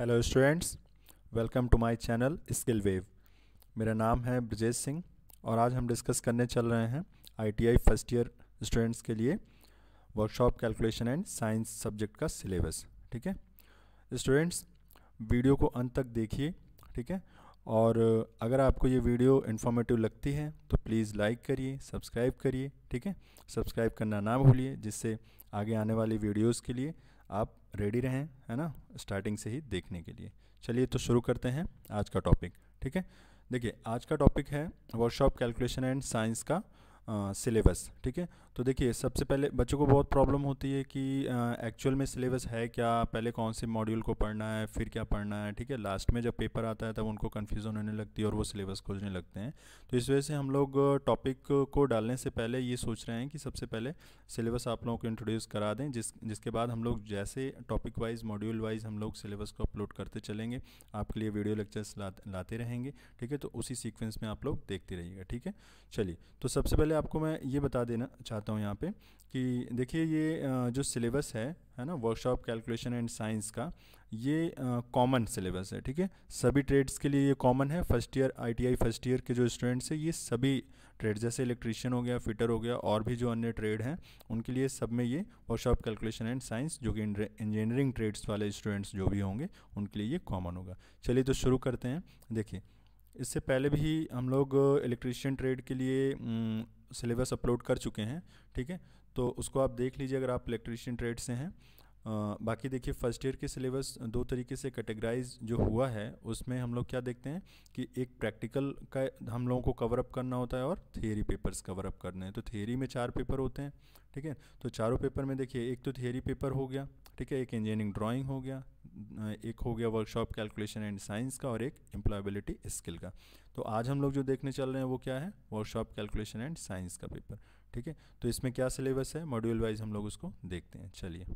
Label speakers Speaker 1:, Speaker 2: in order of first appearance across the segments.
Speaker 1: hello students welcome to my channel skill wave मेरा नाम है ब्रजेश सिंह और आज हम डिस्कस करने चल रहे हैं आईटीआई फर्स्ट ईयर स्टूडेंट्स के लिए workshop calculation and science subject का सिलेबस ठीक है स्टूडेंट्स वीडियो को अंत तक देखिए ठीक है और अगर आपको ये वीडियो इन्फॉर्मेटिव लगती है तो प्लीज़ लाइक करिए सब्सक्राइब करिए ठीक है सब्सक्राइब करना ना भूलिए जिससे आगे आने वाली वीडियोज़ के लिए आप रेडी रहें है ना स्टार्टिंग से ही देखने के लिए चलिए तो शुरू करते हैं आज का टॉपिक ठीक है देखिए आज का टॉपिक है वर्कशॉप कैलकुलेशन एंड साइंस का सिलेबस ठीक है तो देखिए सबसे पहले बच्चों को बहुत प्रॉब्लम होती है कि एक्चुअल में सिलेबस है क्या पहले कौन से मॉड्यूल को पढ़ना है फिर क्या पढ़ना है ठीक है लास्ट में जब पेपर आता है तब उनको कन्फ्यूज़न होने लगती है और वो सिलेबस खोजने लगते हैं तो इस वजह से हम लोग टॉपिक को डालने से पहले ये सोच रहे हैं कि सबसे पहले सिलेबस आप लोगों को इंट्रोड्यूस करा दें जिस जिसके बाद हम लोग जैसे टॉपिक वाइज मॉड्यूल वाइज हम लोग सिलेबस को अपलोड करते चलेंगे आपके लिए वीडियो लेक्चर्स लाते रहेंगे ठीक है तो उसी सीक्वेंस में आप लोग देखते रहिएगा ठीक है चलिए तो सबसे पहले आपको मैं ये बता देना चाहता हूँ यहाँ पे कि देखिए ये जो सिलेबस है है ना वर्कशॉप कैलकुलेशन एंड साइंस का ये कॉमन सिलेबस है ठीक है सभी ट्रेड्स के लिए ये कॉमन है first year ITI first year के जो स्टूडेंट्स हैं ये सभी ट्रेड जैसे इलेक्ट्रीशियन हो गया फिटर हो गया और भी जो अन्य ट्रेड हैं उनके लिए सब में ये वर्कशॉप कैलकुलेशन एंड साइंस जो कि इंजीनियरिंग ट्रेड्स वाले स्टूडेंट्स जो भी होंगे उनके लिए ये कॉमन होगा चलिए तो शुरू करते हैं देखिए इससे पहले भी हम लोग इलेक्ट्रीशियन ट्रेड के लिए सिलेबस अपलोड कर चुके हैं ठीक है तो उसको आप देख लीजिए अगर आप इलेक्ट्रीशियन ट्रेड से हैं आ, बाकी देखिए फर्स्ट ईयर के सिलेबस दो तरीके से कैटेगराइज जो हुआ है उसमें हम लोग क्या देखते हैं कि एक प्रैक्टिकल का हम लोगों को कवर अप करना होता है और थियोरी पेपर्स कवर अप करने हैं तो थियोरी में चार पेपर होते हैं ठीक है तो चारों पेपर में देखिए एक तो थियोरी पेपर हो गया ठीक है एक इंजीनियरिंग ड्राइंग हो गया एक हो गया वर्कशॉप कैलकुलेशन एंड साइंस का और एक एम्प्लॉयबिलिटी स्किल का तो आज हम लोग जो देखने चल रहे हैं वो क्या है वर्कशॉप कैलकुलेशन एंड साइंस का पेपर ठीक है तो इसमें क्या सिलेबस है मॉड्यूल वाइज हम लोग उसको देखते हैं चलिए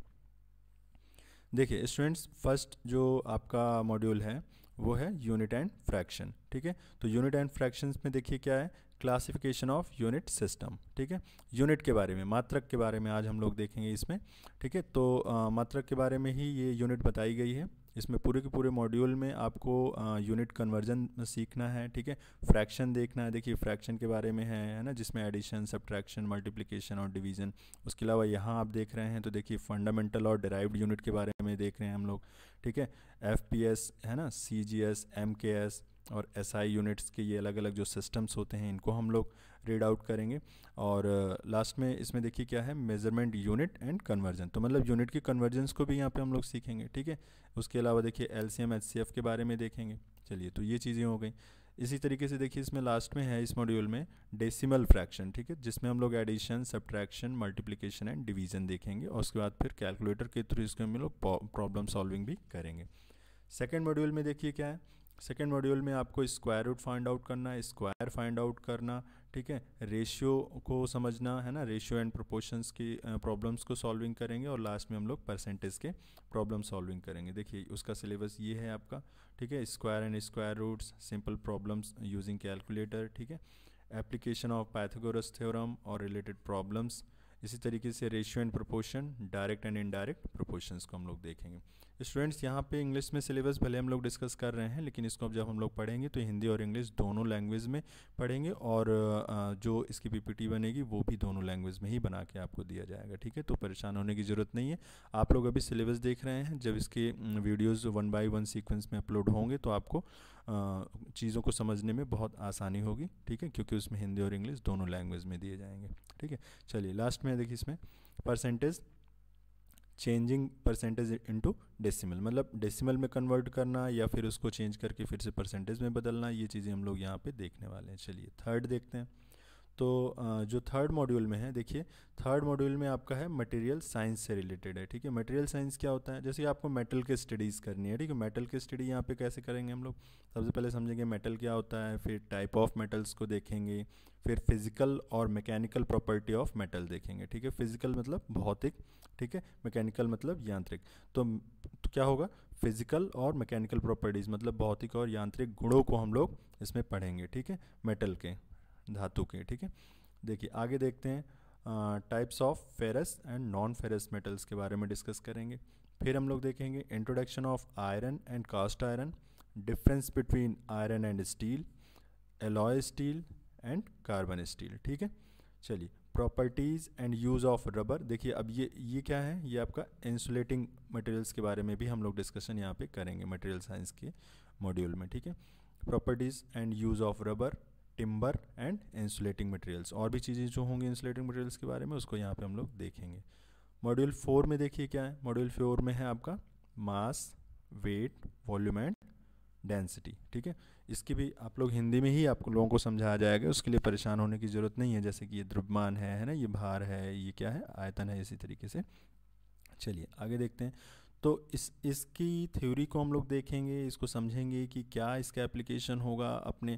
Speaker 1: देखिए स्टूडेंट्स फर्स्ट जो आपका मॉड्यूल है वो है यूनिट एंड फ्रैक्शन ठीक है तो यूनिट एंड फ्रैक्शंस में देखिए क्या है क्लासिफिकेशन ऑफ यूनिट सिस्टम ठीक है यूनिट के बारे में मात्रक के बारे में आज हम लोग देखेंगे इसमें ठीक है तो आ, मात्रक के बारे में ही ये यूनिट बताई गई है इसमें पूरे के पूरे मॉड्यूल में आपको यूनिट कन्वर्जन सीखना है ठीक है फ्रैक्शन देखना है देखिए फ्रैक्शन के बारे में है है ना जिसमें एडिशन सब्ट्रैक्शन मल्टीप्लिकेशन और डिवीजन उसके अलावा यहाँ आप देख रहे हैं तो देखिए फंडामेंटल और डिराइव्ड यूनिट के बारे में देख रहे हैं हम लोग ठीक है एफ है ना C G S M K S और एस SI यूनिट्स के ये अलग अलग जो सिस्टम्स होते हैं इनको हम लोग रीड आउट करेंगे और लास्ट uh, में इसमें देखिए क्या है मेजरमेंट यूनिट एंड कन्वर्जन तो मतलब यूनिट के कन्वर्जेंस को भी यहाँ पे हम लोग सीखेंगे ठीक है उसके अलावा देखिए एल सी के बारे में देखेंगे चलिए तो ये चीज़ें हो गई इसी तरीके से देखिए इसमें लास्ट में है इस मॉड्यूल में डेसिमल फ्रैक्शन ठीक है जिसमें हम लोग addition subtraction multiplication and division देखेंगे और उसके बाद फिर कैलकुलेटर के थ्रू इसमें हम लोग प्रॉब्लम सॉल्विंग भी करेंगे सेकेंड मॉड्यूल में देखिए क्या है सेकेंड मॉड्यूल में आपको स्क्वायर रूट फाइंड आउट करना स्क्वायर फाइंड आउट करना ठीक है रेशियो को समझना है ना रेशियो एंड प्रोपोर्शंस की प्रॉब्लम्स को सॉल्विंग करेंगे और लास्ट में हम लोग परसेंटेज के प्रॉब्लम सॉल्विंग करेंगे देखिए उसका सिलेबस ये है आपका ठीक है square and square roots simple problems using calculator ठीक है एप्लीकेशन ऑफ पैथागोरस थ्योरम और रिलेटेड प्रॉब्लम्स इसी तरीके से ratio and proportion direct and indirect proportions को हम लोग देखेंगे स्टूडेंट्स यहाँ पे इंग्लिश में सिलेबस भले हम लोग डिस्कस कर रहे हैं लेकिन इसको अब जब हम लोग पढ़ेंगे तो हिंदी और इंग्लिश दोनों लैंग्वेज में पढ़ेंगे और जो इसकी पीपीटी बनेगी वो भी दोनों लैंग्वेज में ही बना के आपको दिया जाएगा ठीक है तो परेशान होने की ज़रूरत नहीं है आप लोग अभी सिलेबस देख रहे हैं जब इसके videos one by one sequence में अपलोड होंगे तो आपको चीज़ों को समझने में बहुत आसानी होगी ठीक है क्योंकि उसमें हिंदी और इंग्लिश दोनों लैंग्वेज में दिए जाएंगे ठीक है चलिए लास्ट में देखिए इसमें percentage changing percentage into decimal मतलब डेसिमल में कन्वर्ट करना या फिर उसको चेंज करके फिर से परसेंटेज में बदलना ये चीज़ें हम लोग यहाँ पे देखने वाले हैं चलिए थर्ड देखते हैं तो जो थर्ड मॉड्यूल में है देखिए थर्ड मॉड्यूल में आपका है मटेरियल साइंस से रिलेटेड है ठीक है मटेरियल साइंस क्या होता है जैसे आपको मेटल की स्टडीज़ करनी है ठीक है मेटल की स्टडी यहाँ पे कैसे करेंगे हम लोग सबसे पहले समझेंगे मेटल क्या होता है फिर टाइप ऑफ मेटल्स को देखेंगे फिर फिजिकल और मैकेनिकल प्रॉपर्टी ऑफ मेटल देखेंगे ठीक है फिजिकल मतलब भौतिक ठीक है मैकेनिकल मतलब यांत्रिक तो, तो क्या होगा फिजिकल और मैकेनिकल प्रॉपर्टीज़ मतलब भौतिक और यांत्रिक गुणों को हम लोग इसमें पढ़ेंगे ठीक है मेटल के धातु के ठीक है देखिए आगे देखते हैं types of ferrous and non ferrous metals के बारे में डिस्कस करेंगे फिर हम लोग देखेंगे introduction of iron and cast iron difference between iron and steel alloy steel and carbon steel ठीक है चलिए properties and use of rubber देखिए अब ये ये क्या है ये आपका इंसुलेटिंग मटेरियल्स के बारे में भी हम लोग डिस्कशन यहाँ पे करेंगे मटेरियल साइंस के मॉड्यूल में ठीक है properties and use of rubber timber and insulating materials और भी चीज़ें जो होंगी इंसुलेटिंग मटेरियल्स के बारे में उसको यहाँ पे हम लोग देखेंगे मॉड्यूल फोर में देखिए क्या है मॉड्यूल फोर में है आपका mass weight volume and density ठीक है इसकी भी आप लोग हिंदी में ही आप लोगों को समझाया जाएगा उसके लिए परेशान होने की ज़रूरत नहीं है जैसे कि ये द्रव्यमान है है ना ये भार है ये क्या है आयतन है इसी तरीके से चलिए आगे देखते हैं तो इस इसकी थ्योरी को हम लोग देखेंगे इसको समझेंगे कि क्या इसका एप्लीकेशन होगा अपने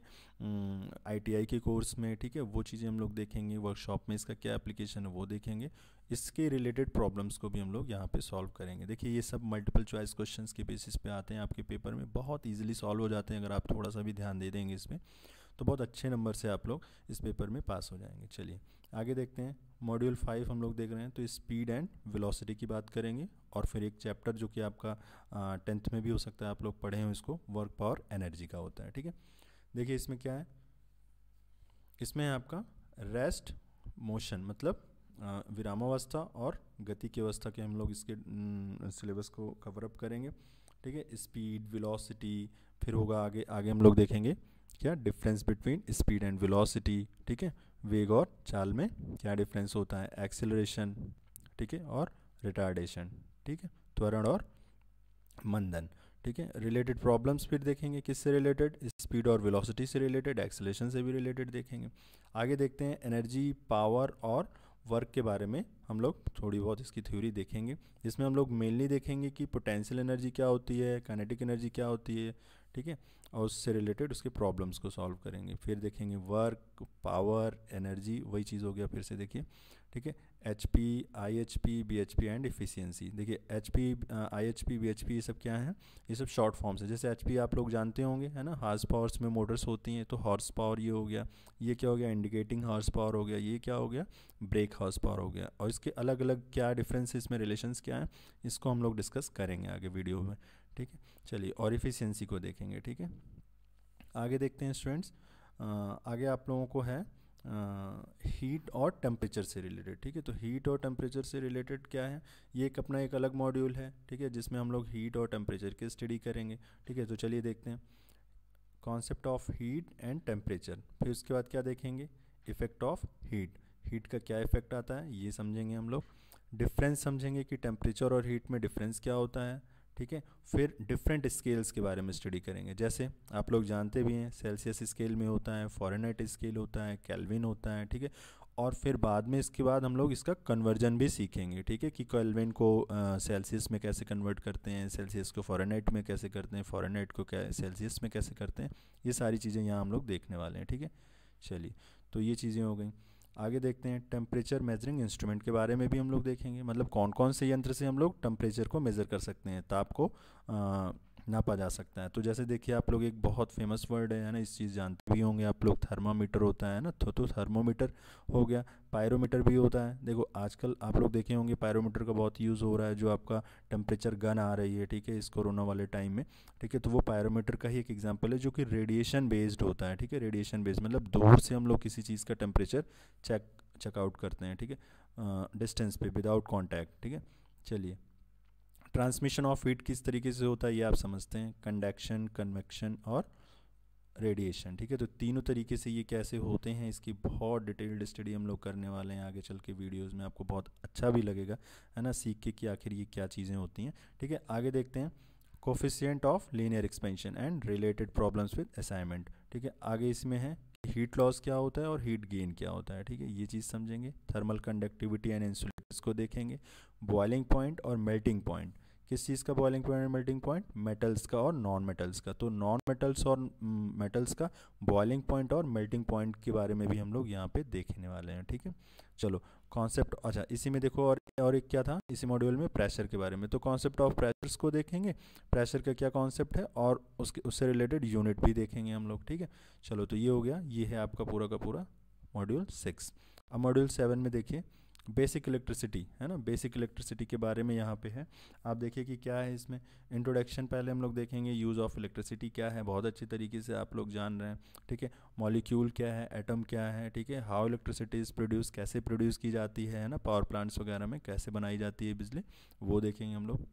Speaker 1: आईटीआई के कोर्स में ठीक है वो चीज़ें हम लोग देखेंगे वर्कशॉप में इसका क्या एप्लीकेशन है वो देखेंगे इसके रिलेटेड प्रॉब्लम्स को भी हम लोग यहाँ पे सॉल्व करेंगे देखिए ये सब मल्टीपल चॉइस क्वेश्चन के बेसिस पे आते हैं आपके पेपर में बहुत ईजिली सॉल्व हो जाते हैं अगर आप थोड़ा सा भी ध्यान दे देंगे इसमें तो बहुत अच्छे नंबर से आप लोग इस पेपर में पास हो जाएंगे चलिए आगे देखते हैं मॉड्यूल फाइव हम लोग देख रहे हैं तो स्पीड एंड वेलोसिटी की बात करेंगे और फिर एक चैप्टर जो कि आपका टेंथ में भी हो सकता है आप लोग पढ़े हों इसको वर्क पावर एनर्जी का होता है ठीक है देखिए इसमें क्या है इसमें है आपका रेस्ट मोशन मतलब विरामावस्था और गति की अवस्था के हम लोग इसके सिलेबस को कवरअप करेंगे ठीक है स्पीड विलोसिटी फिर होगा आगे आगे हम लोग देखेंगे क्या difference between speed and velocity ठीक है वेग और चाल में क्या डिफरेंस होता है एक्सेलरेशन ठीक है और रिटार्डेशन ठीक है त्वरण और मंदन ठीक है रिलेटेड प्रॉब्लम्स फिर देखेंगे किससे रिलेटेड स्पीड और वेलोसिटी से रिलेटेड एक्सलेशन से भी रिलेटेड देखेंगे आगे देखते हैं एनर्जी पावर और वर्क के बारे में हम लोग थोड़ी बहुत इसकी थ्योरी देखेंगे जिसमें हम लोग मेनली देखेंगे कि पोटेंशियल एनर्जी क्या होती है कैनेटिक एनर्जी क्या होती है ठीक है और उससे रिलेटेड उसके प्रॉब्लम्स को सॉल्व करेंगे फिर देखेंगे वर्क पावर एनर्जी वही चीज़ हो गया फिर से देखिए ठीक है H P I H P B H P and efficiency देखिए H P I H P B H P ये सब क्या है ये सब शॉर्ट फॉर्म्स है जैसे एच पी आप लोग जानते होंगे है ना हार्स पावर्स में मोटर्स होती हैं तो हॉर्स पावर ये हो गया ये क्या हो गया इंडिकेटिंग हॉर्स पावर हो गया ये क्या हो गया ब्रेक हॉर्स पावर हो गया और इसके अलग अलग क्या डिफरेंस इसमें रिलेशन क्या हैं इसको हम लोग डिस्कस करेंगे आगे वीडियो में ठीक है चलिए और इफिशियंसी को देखेंगे ठीक है आगे देखते हैं स्टूडेंट्स आगे आप लोगों को है हीट और टेम्परेचर से रिलेटेड ठीक है तो हीट और टेम्परेचर से रिलेटेड क्या है ये एक अपना एक अलग मॉड्यूल है ठीक है जिसमें हम लोग हीट और टेम्परेचर की स्टडी करेंगे ठीक है तो चलिए देखते हैं concept of heat and temperature फिर उसके बाद क्या देखेंगे इफेक्ट ऑफ हीट हीट का क्या इफेक्ट आता है ये समझेंगे हम लोग डिफरेंस समझेंगे कि टेम्परेचर और हीट में डिफरेंस क्या होता है ठीक है फिर डिफरेंट स्केल्स के बारे में स्टडी करेंगे जैसे आप लोग जानते भी हैं सेल्सियस स्केल में होता है फॉरनाइट स्केल होता है कैलविन होता है ठीक है और फिर बाद में इसके बाद हम लोग इसका कन्वर्जन भी सीखेंगे ठीक है कि कैलविन को सेल्सियस में कैसे कन्वर्ट करते हैं सेल्सियस को फॉरनाइट में कैसे करते हैं फॉरनाइट को सेल्सियस में कैसे करते हैं ये सारी चीज़ें यहाँ हम लोग देखने वाले हैं ठीक है चलिए तो ये चीज़ें हो गई आगे देखते हैं टेम्परेचर मेजरिंग इंस्ट्रूमेंट के बारे में भी हम लोग देखेंगे मतलब कौन कौन से यंत्र से हम लोग टेम्परेचर को मेज़र कर सकते हैं ताप तो को आ, नापा जा सकता है तो जैसे देखिए आप लोग एक बहुत फेमस वर्ड है ना इस चीज़ जानते भी होंगे आप लोग थर्मामीटर होता है ना तो तो थर्मोमीटर हो गया पायरोमीटर भी होता है देखो आजकल आप लोग देखे होंगे पायरोमीटर का बहुत यूज़ हो रहा है जो आपका टेम्परेचर गन आ रही है ठीक है इस कोरोना वाले टाइम में ठीक है तो वो पायरोमीटर का ही एक एग्जाम्पल है जो कि रेडिएशन बेस्ड होता है ठीक है रेडिएशन बेस्ड मतलब दूर से हम लोग किसी चीज़ का टेम्परेचर चेक चेकआउट करते हैं ठीक है डिस्टेंस पे विदाउट कॉन्टैक्ट ठीक है चलिए ट्रांसमिशन ऑफ हीट किस तरीके से होता है ये आप समझते हैं कंडक्शन कन्वेक्शन और रेडिएशन ठीक है तो तीनों तरीके से ये कैसे होते हैं इसकी बहुत डिटेल्ड स्टडी हम लोग करने वाले हैं आगे चल के वीडियोज़ में आपको बहुत अच्छा भी लगेगा है ना सीख के कि आखिर ये क्या चीज़ें होती हैं ठीक है आगे देखते हैं coefficient of linear expansion and related problems with assignment ठीक है आगे इसमें है हीट लॉस क्या होता है और हीट गेन क्या होता है ठीक है ये चीज़ समझेंगे थर्मल कंडक्टिविटी एंड इंसुलेशन को देखेंगे बॉइलिंग पॉइंट और मेल्टिंग पॉइंट किस चीज़ का boiling point melting point metals का और नॉन मेटल्स का तो नॉन मेटल्स और मेटल्स mm, का बॉइलिंग पॉइंट और मेल्टिंग पॉइंट के बारे में भी हम लोग यहाँ पे देखने वाले हैं ठीक है चलो कॉन्सेप्ट अच्छा इसी में देखो और और एक क्या था इसी मॉड्यूल में प्रेशर के बारे में तो कॉन्सेप्ट ऑफ प्रेशर्स को देखेंगे प्रेशर का क्या कॉन्सेप्ट है और उसके उससे रिलेटेड यूनिट भी देखेंगे हम लोग ठीक है चलो तो ये हो गया ये है आपका पूरा का पूरा मॉड्यूल सिक्स अब मॉड्यूल सेवन में देखिए बेसिक इलेक्ट्रिसिटी है ना बेसिक इलेक्ट्रिसिटी के बारे में यहाँ पे है आप देखिए कि क्या है इसमें इंट्रोडक्शन पहले हम लोग देखेंगे यूज़ ऑफ इलेक्ट्रिसिटी क्या है बहुत अच्छी तरीके से आप लोग जान रहे हैं ठीक है मॉलिक्यूल क्या है एटम क्या है ठीक है हाउ इलेक्ट्रिसिटी इज़ प्रोड्यूस कैसे प्रोड्यूस की जाती है ना पावर प्लांट्स वगैरह में कैसे बनाई जाती है बिजली वो देखेंगे हम लोग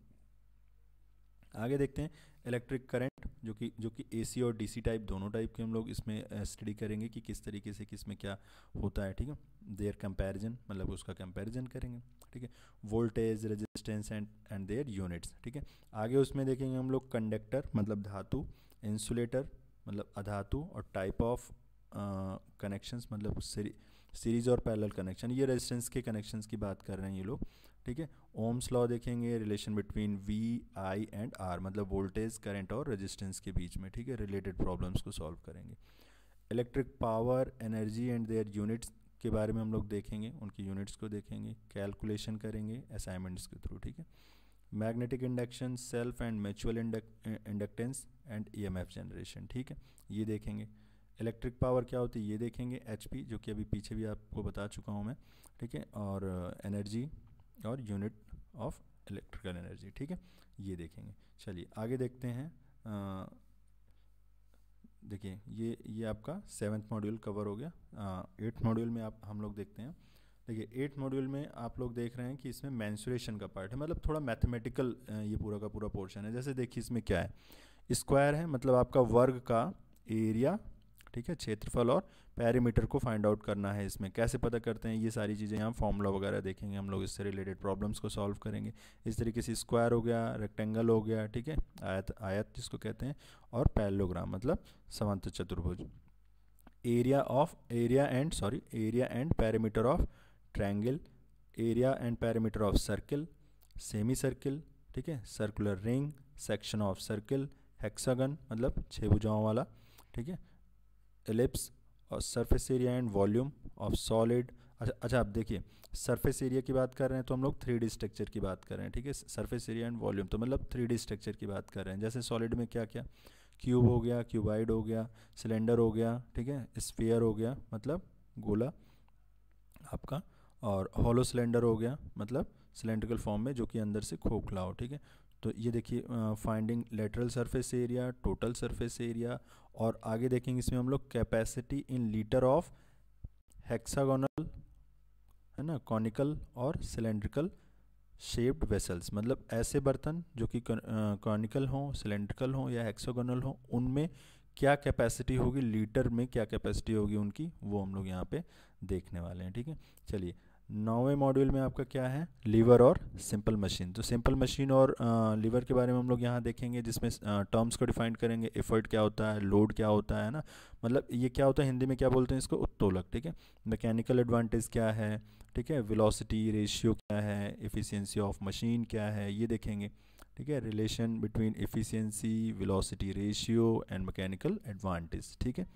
Speaker 1: आगे देखते हैं इलेक्ट्रिक करंट जो कि जो कि एसी और डीसी टाइप दोनों टाइप के हम लोग इसमें स्टडी करेंगे कि किस तरीके से किस में क्या होता है ठीक है देयर कंपैरिजन मतलब उसका कंपैरिजन करेंगे ठीक है voltage resistance and and their units ठीक है आगे उसमें देखेंगे हम लोग कंडक्टर मतलब धातु इंसुलेटर मतलब अधातु और टाइप ऑफ कनेक्शंस मतलब उससे सीरीज़ और पैरेलल कनेक्शन ये रेजिस्टेंस के कनेक्शंस की बात कर रहे हैं ये लोग ठीक है ओम्स लॉ देखेंगे relation between V I and R मतलब वोल्टेज करंट और रेजिस्टेंस के बीच में ठीक है रिलेटेड प्रॉब्लम्स को सॉल्व करेंगे electric power energy and their units के बारे में हम लोग देखेंगे उनकी यूनिट्स को देखेंगे कैलकुलेशन करेंगे असाइनमेंट्स के थ्रू ठीक है magnetic induction self and mutual inductance and F generation ठीक है ये देखेंगे इलेक्ट्रिक पावर क्या होती है ये देखेंगे एच जो कि अभी पीछे भी आपको बता चुका हूँ मैं ठीक है और एनर्जी uh, और यूनिट ऑफ इलेक्ट्रिकल एनर्जी ठीक है ये देखेंगे चलिए आगे देखते हैं uh, देखिए ये ये आपका सेवन्थ मॉड्यूल कवर हो गया एट्थ uh, मॉड्यूल में आप हम लोग देखते हैं देखिए एट्थ मॉड्यूल में आप लोग देख रहे हैं कि इसमें मैंसुरेशन का पार्ट है मतलब थोड़ा मैथमेटिकल ये पूरा का पूरा पोर्शन है जैसे देखिए इसमें क्या है स्क्वायर है मतलब आपका वर्ग का एरिया ठीक है क्षेत्रफल और पैरीमीटर को फाइंड आउट करना है इसमें कैसे पता करते हैं ये सारी चीज़ें यहाँ फॉर्मूला वगैरह देखेंगे हम लोग इससे रिलेटेड प्रॉब्लम्स को सॉल्व करेंगे इस तरीके से स्क्वायर हो गया रेक्टेंगल हो गया ठीक है आयत आयत जिसको कहते हैं और पैलोग्राम मतलब समंत चतुर्भुज area of area and sorry area and parameter of triangle area and parameter of circle semi circle ठीक है circular ring section of circle hexagon मतलब छः भुजाओं वाला ठीक है एलिप्स uh, और surface area and volume of solid अच्छा अच्छा आप देखिए सरफेस एरिया की बात कर रहे हैं तो हम लोग थ्री डी स्ट्रक्चर की बात कर रहे हैं ठीक है सरफेस एरिया एंड वॉल्यूम तो मतलब थ्री डी स्ट्रक्चर की बात कर रहे हैं जैसे सॉलिड में क्या क्या क्यूब हो गया क्यूबाइड हो गया सिलेंडर हो गया ठीक है स्पेयर हो गया मतलब गोला आपका और हॉलो सिलेंडर हो गया मतलब सिलेंड्रिकल फॉर्म में जो कि अंदर से खोखला हो ठीक है तो ये देखिए finding lateral surface area total surface area और आगे देखेंगे इसमें हम लोग capacity in litre of hexagonal है ना कॉनिकल और सिलेंड्रिकल शेप्ड वेसल्स मतलब ऐसे बर्तन जो कि कॉनिकल हों सिलेंड्रिकल हों या हेक्सागोनल हों उनमें क्या कैपेसिटी होगी लीटर में क्या कैपेसिटी होगी उनकी वो हम लोग यहाँ पे देखने वाले हैं ठीक है चलिए नौवें मॉड्यूल में आपका क्या है लीवर और सिंपल मशीन तो सिंपल मशीन और लीवर के बारे में हम लोग यहाँ देखेंगे जिसमें टर्म्स को डिफाइन करेंगे एफर्ट क्या होता है लोड क्या होता है ना मतलब ये क्या होता है हिंदी में क्या बोलते हैं इसको उत्तोलक ठीक है मैकेनिकल एडवांटेज क्या है ठीक है विलोसिटी रेशियो क्या है एफिशिएंसी ऑफ मशीन क्या है ये देखेंगे ठीक है relation between efficiency velocity ratio and mechanical advantage ठीक है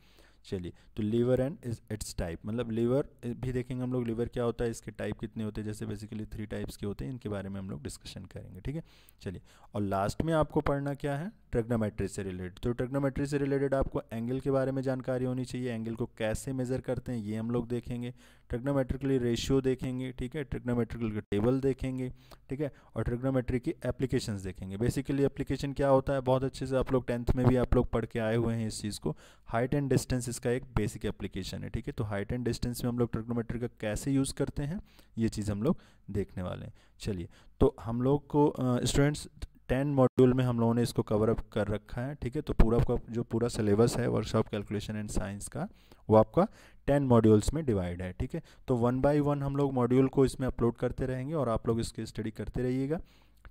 Speaker 1: चलिए तो lever and is its type मतलब लीवर भी देखेंगे हम लोग लीवर क्या होता है इसके टाइप कितने होते हैं जैसे बेसिकली थ्री टाइप्स के होते हैं इनके बारे में हम लोग डिस्कशन करेंगे ठीक है चलिए और लास्ट में आपको पढ़ना क्या है ट्रेग्नोमेट्री से रिलेटेड तो ट्रेग्नोमेट्री से रिलेटेड आपको एंगल के बारे में जानकारी होनी चाहिए एंगल को कैसे मेजर करते हैं ये हम लोग देखेंगे ट्रिग्नोमेट्रिकली रेशियो देखेंगे ठीक है ट्रिग्नोमेट्रिकल टेबल देखेंगे ठीक है और ट्रिग्नोमेट्री की एप्लीकेशंस देखेंगे बेसिकली एप्लीकेशन क्या होता है बहुत अच्छे से आप लोग टेंथ में भी आप लोग पढ़ के आए हुए हैं इस चीज़ को हाइट एंड डिस्टेंस इसका एक बेसिक एप्लीकेशन है ठीक है तो हाइट एंड डिस्टेंस में हम लोग ट्रिग्नोमेट्री का कैसे यूज़ करते हैं ये चीज़ हम लोग देखने वाले हैं चलिए तो हम लोग को स्टूडेंट्स uh, टेन मॉड्यूल में हम लोगों ने इसको कवर अप कर रखा है ठीक है तो पूरा आपका जो पूरा सिलेबस है वर्कशॉप कैलकुलेशन एंड साइंस का वो आपका टेन मॉड्यूल्स में डिवाइड है ठीक है तो वन बाय वन हम लोग मॉड्यूल को इसमें अपलोड करते रहेंगे और आप लोग इसकी स्टडी करते रहिएगा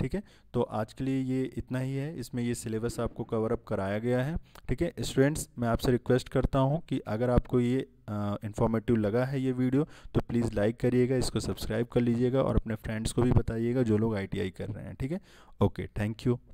Speaker 1: ठीक है तो आज के लिए ये इतना ही है इसमें ये सिलेबस आपको कवर अप कराया गया है ठीक है स्टूडेंट्स मैं आपसे रिक्वेस्ट करता हूँ कि अगर आपको ये इन्फॉर्मेटिव लगा है ये वीडियो तो प्लीज़ लाइक करिएगा इसको सब्सक्राइब कर लीजिएगा और अपने फ्रेंड्स को भी बताइएगा जो लोग आई कर रहे हैं ठीक है ओके थैंक यू